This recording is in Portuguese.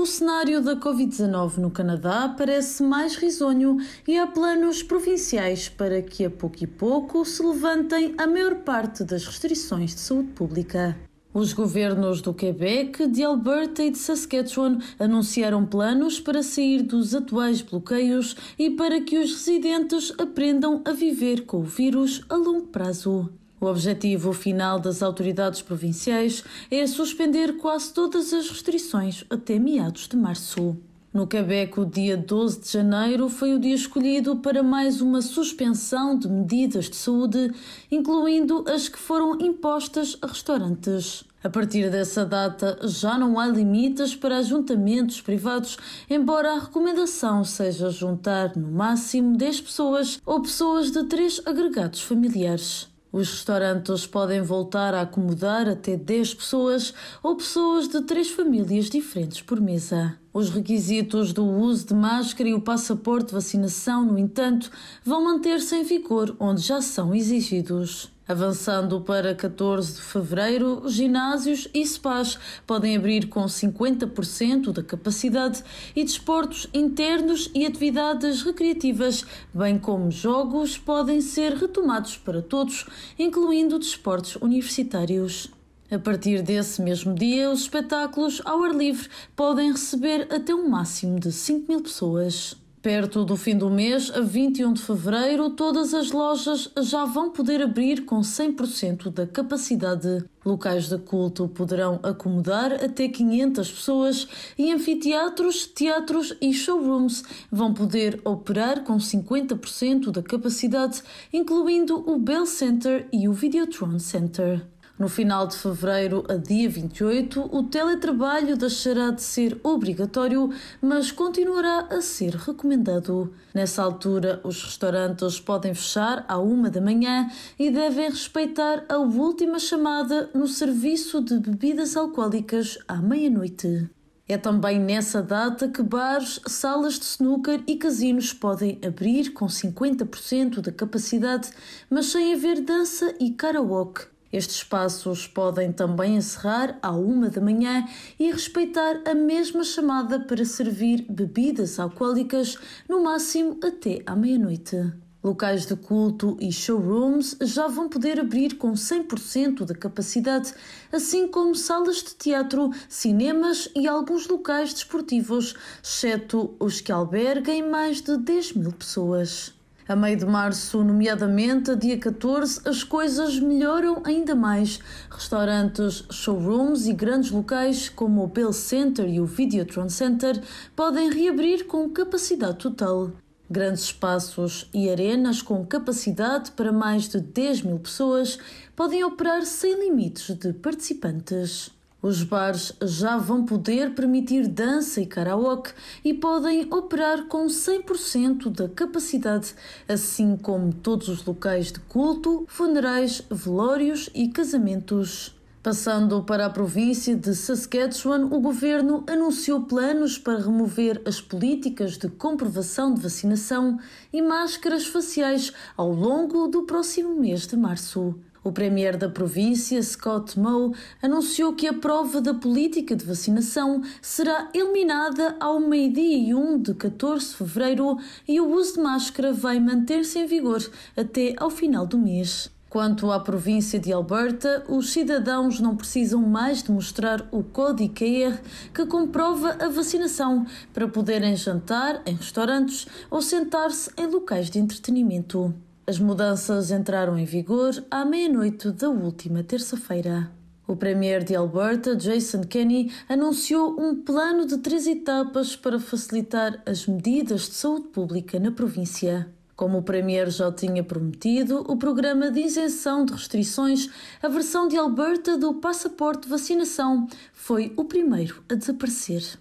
O cenário da Covid-19 no Canadá parece mais risonho e há planos provinciais para que a pouco e pouco se levantem a maior parte das restrições de saúde pública. Os governos do Quebec, de Alberta e de Saskatchewan anunciaram planos para sair dos atuais bloqueios e para que os residentes aprendam a viver com o vírus a longo prazo. O objetivo final das autoridades provinciais é suspender quase todas as restrições até meados de março. No Quebec, o dia 12 de janeiro foi o dia escolhido para mais uma suspensão de medidas de saúde, incluindo as que foram impostas a restaurantes. A partir dessa data, já não há limites para ajuntamentos privados, embora a recomendação seja juntar no máximo 10 pessoas ou pessoas de 3 agregados familiares. Os restaurantes podem voltar a acomodar até 10 pessoas ou pessoas de três famílias diferentes por mesa. Os requisitos do uso de máscara e o passaporte de vacinação, no entanto, vão manter-se em vigor onde já são exigidos. Avançando para 14 de fevereiro, ginásios e spas podem abrir com 50% da capacidade e desportos internos e atividades recreativas, bem como jogos, podem ser retomados para todos, incluindo desportos universitários. A partir desse mesmo dia, os espetáculos ao ar livre podem receber até um máximo de 5 mil pessoas. Perto do fim do mês, a 21 de fevereiro, todas as lojas já vão poder abrir com 100% da capacidade. Locais de culto poderão acomodar até 500 pessoas e anfiteatros, teatros e showrooms vão poder operar com 50% da capacidade, incluindo o Bell Center e o Videotron Center. No final de fevereiro, a dia 28, o teletrabalho deixará de ser obrigatório, mas continuará a ser recomendado. Nessa altura, os restaurantes podem fechar à uma da manhã e devem respeitar a última chamada no serviço de bebidas alcoólicas à meia-noite. É também nessa data que bares, salas de snooker e casinos podem abrir com 50% da capacidade, mas sem haver dança e karaoke. Estes espaços podem também encerrar à uma da manhã e respeitar a mesma chamada para servir bebidas alcoólicas, no máximo até à meia-noite. Locais de culto e showrooms já vão poder abrir com 100% da capacidade, assim como salas de teatro, cinemas e alguns locais desportivos, exceto os que alberguem mais de 10 mil pessoas. A meio de março, nomeadamente, a dia 14, as coisas melhoram ainda mais. Restaurantes, showrooms e grandes locais como o Bell Center e o Videotron Center podem reabrir com capacidade total. Grandes espaços e arenas com capacidade para mais de 10 mil pessoas podem operar sem limites de participantes. Os bares já vão poder permitir dança e karaoke e podem operar com 100% da capacidade, assim como todos os locais de culto, funerais, velórios e casamentos. Passando para a província de Saskatchewan, o governo anunciou planos para remover as políticas de comprovação de vacinação e máscaras faciais ao longo do próximo mês de março. O Premier da província, Scott Moe, anunciou que a prova da política de vacinação será eliminada ao meio-dia e 1 de 14 de fevereiro e o uso de máscara vai manter-se em vigor até ao final do mês. Quanto à província de Alberta, os cidadãos não precisam mais de mostrar o código QR que comprova a vacinação para poderem jantar em restaurantes ou sentar-se em locais de entretenimento. As mudanças entraram em vigor à meia-noite da última terça-feira. O Premier de Alberta, Jason Kenney, anunciou um plano de três etapas para facilitar as medidas de saúde pública na província. Como o Premier já tinha prometido, o programa de isenção de restrições, a versão de Alberta do passaporte de vacinação, foi o primeiro a desaparecer.